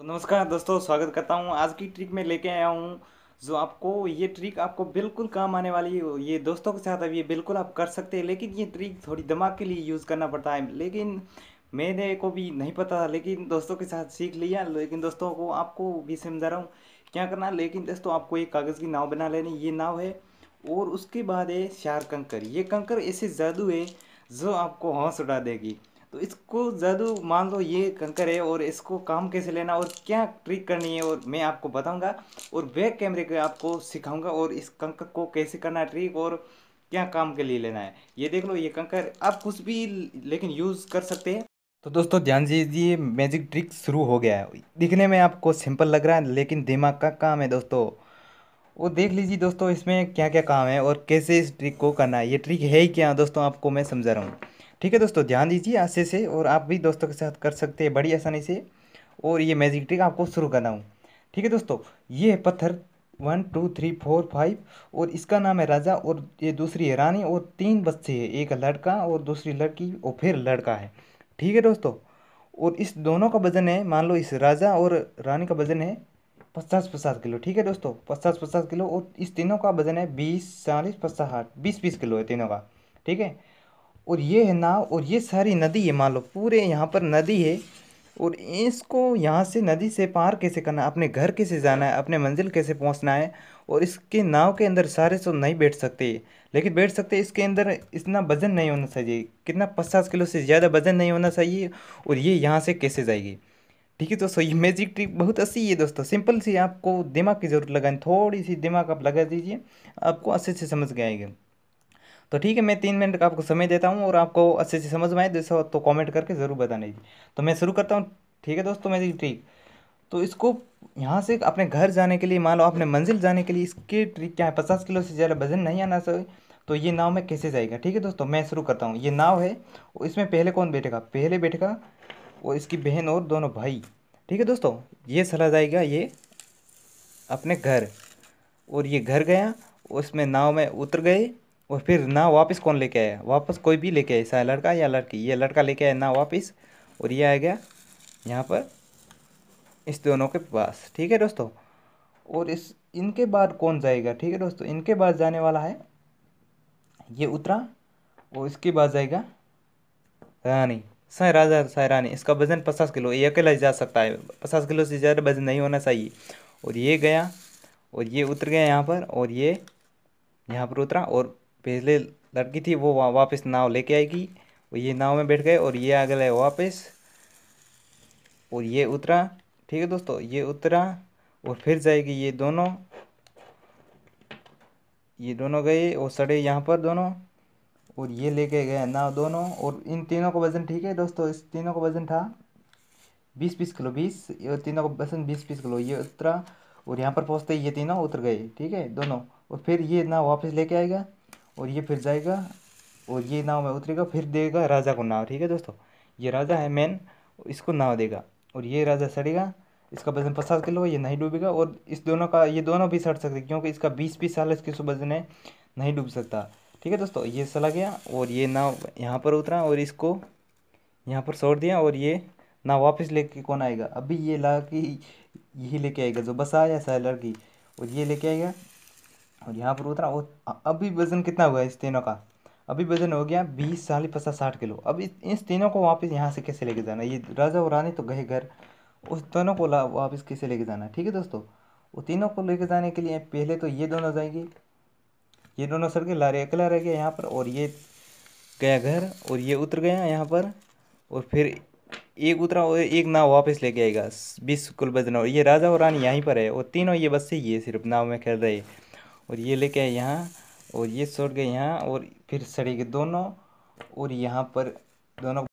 तो नमस्कार दोस्तों स्वागत करता हूँ आज की ट्रिक में लेके आया हूँ जो आपको ये ट्रिक आपको बिल्कुल काम आने वाली है ये दोस्तों के साथ अब ये बिल्कुल आप कर सकते हैं लेकिन ये ट्रिक थोड़ी दिमाग के लिए यूज़ करना पड़ता है लेकिन मैंने को भी नहीं पता था लेकिन दोस्तों के साथ सीख लिया लेकिन दोस्तों को आपको भी समझा रहा हूँ क्या करना लेकिन दोस्तों आपको एक कागज़ की नाव बना लेनी ये नाव है और उसके बाद है शार कंकर ये कंकर ऐसे जादू है जो आपको हौस उड़ा देगी तो इसको जादू मान लो ये कंकर है और इसको काम कैसे लेना और क्या ट्रिक करनी है और मैं आपको बताऊंगा और बैक कैमरे के आपको सिखाऊंगा और इस कंकर को कैसे करना ट्रिक और क्या काम के लिए लेना है ये देख लो ये कंकर आप कुछ भी लेकिन यूज़ कर सकते हैं तो दोस्तों ध्यान दीजिए मैजिक ट्रिक शुरू हो गया है दिखने में आपको सिंपल लग रहा है लेकिन दिमाग का काम है दोस्तों वो देख लीजिए दोस्तों इसमें क्या क्या काम है और कैसे इस ट्रिक को करना है ये ट्रिक है ही क्या दोस्तों आपको मैं समझा रहा हूँ ठीक है दोस्तों ध्यान दीजिए ऐसे से और आप भी दोस्तों के साथ कर सकते हैं बड़ी आसानी से और ये मैजिक ट्रिक आपको शुरू करना हूँ ठीक है दोस्तों ये है पत्थर one two three four five और इसका नाम है राजा और ये दूसरी है रानी और तीन बच्चे हैं एक लड़का और दूसरी लड़की और फिर लड़का है ठीक है दोस्तों और इस दोनों का वजन है मान लो इस राजा और रानी का वजन है पचास पचास किलो ठीक है दोस्तों पचास पचास किलो और इस तीनों का वजन है बीस चालीस पचास बीस बीस किलो है तीनों का ठीक है और ये है नाव और ये सारी नदी है मान लो पूरे यहाँ पर नदी है और इसको यहाँ से नदी से पार कैसे करना अपने घर कैसे जाना है अपने मंजिल कैसे पहुँचना है और इसके नाव के अंदर सारे सो तो नहीं बैठ सकते लेकिन बैठ सकते इसके अंदर इतना वज़न नहीं होना चाहिए कितना पचास किलो से ज़्यादा वज़न नहीं होना चाहिए और ये यहाँ से कैसे जाएगी ठीक है दोस्तों ये मैजिक ट्रिक बहुत अच्छी है दोस्तों सिंपल सी आपको दिमाग की ज़रूरत लगानी थोड़ी सी दिमाग आप लगा दीजिए आपको अच्छे से समझ गएगा आएगा तो ठीक है मैं तीन मिनट का आपको समय देता हूँ और आपको अच्छे से समझ में आए जैसे तो कॉमेंट करके ज़रूर बताने जी तो मैं शुरू करता हूँ ठीक है दोस्तों मैं ट्रिक तो इसको यहाँ से अपने घर जाने के लिए मान लो अपने मंजिल जाने के लिए इसके ट्रिक क्या है पचास किलो से ज़्यादा वजन नहीं आना चाहिए तो ये नाव में कैसे जाएगा ठीक है दोस्तों मैं शुरू करता हूँ ये नाव है और इसमें पहले कौन बैठेगा पहले बैठेगा और इसकी बहन और दोनों भाई ठीक है दोस्तों ये चला जाएगा ये अपने घर और ये घर गया उसमें नाव में उतर गए और फिर ना वापस कौन लेके आया वापस कोई भी लेके आया ऐसा लड़का या लड़की ये लड़का लेके आया ना वापस और ये आ गया यहाँ पर इस दोनों के पास ठीक है दोस्तों और इस इनके बाद कौन जाएगा ठीक है दोस्तों इनके बाद जाने वाला है ये उतरा और इसके बाद जाएगा रानी सर राजा सर रानी इसका वजन पचास किलो ये अकेला जा सकता है पचास किलो से ज़्यादा वजन नहीं होना चाहिए और ये गया और ये उतर गया यहाँ पर और ये यहाँ पर उतरा और पहले लड़की थी वो वापस नाव लेके आएगी और ये नाव में बैठ गए और ये आ गए वापस और ये उतरा ठीक है दोस्तों ये उतरा और फिर जाएगी ये दोनों ये दोनों गए और सड़े यहाँ पर दोनों और ये लेके गए नाव दोनों और इन तीनों का वज़न ठीक है दोस्तों इस तीनों का वज़न था बीस बीस किलो बीस ये तीनों का वज़न बीस बीस किलो ये उतरा और यहाँ पर पहुँचते ये तीनों उतर गए ठीक है दोनों और फिर ये नाव वापस लेके आएगा और ये फिर जाएगा और ये नाव में उतरेगा फिर देगा राजा को नाव ठीक है दोस्तों ये राजा है मेन इसको नाव देगा और ये राजा सड़ेगा इसका वजन पचास किलो ये नहीं डूबेगा और इस दोनों का ये दोनों भी सड़ सकते क्योंकि इसका बीस बीस साल इसके वजन है नहीं डूब सकता ठीक है दोस्तों ये चला गया और ये नाव यहाँ पर उतरा और इसको यहाँ पर छोड़ दिया और ये नाव वापस लेके कौन आएगा अभी ये ला कि यही लेके आएगा जो बस आया सैलर की और ये लेके आएगा और यहाँ पर उतरा और अभी वज़न कितना हुआ इस तीनों का अभी वजन हो गया बीस चालीस पचास साठ किलो अब इस तीनों को वापस यहाँ से कैसे लेके जाना ये राजा और रानी तो गए घर उस दोनों को वापस कैसे लेके जाना ठीक है दोस्तों वो तीनों को लेके जाने के लिए पहले तो ये दोनों जाएंगे ये दोनों सर के लारे अकेला रह गया यहाँ पर और ये गया घर और ये उतर गया यहाँ पर और फिर एक उतरा और एक नाव वापस लेके आएगा बीस कुल वजन और ये राजा और रानी यहीं पर है और तीनों ये बस से ये सिर्फ नाव में खेल रहे और ये लेके आए यहाँ और ये सड़ गए यहाँ और फिर सड़े गए दोनों और यहाँ पर दोनों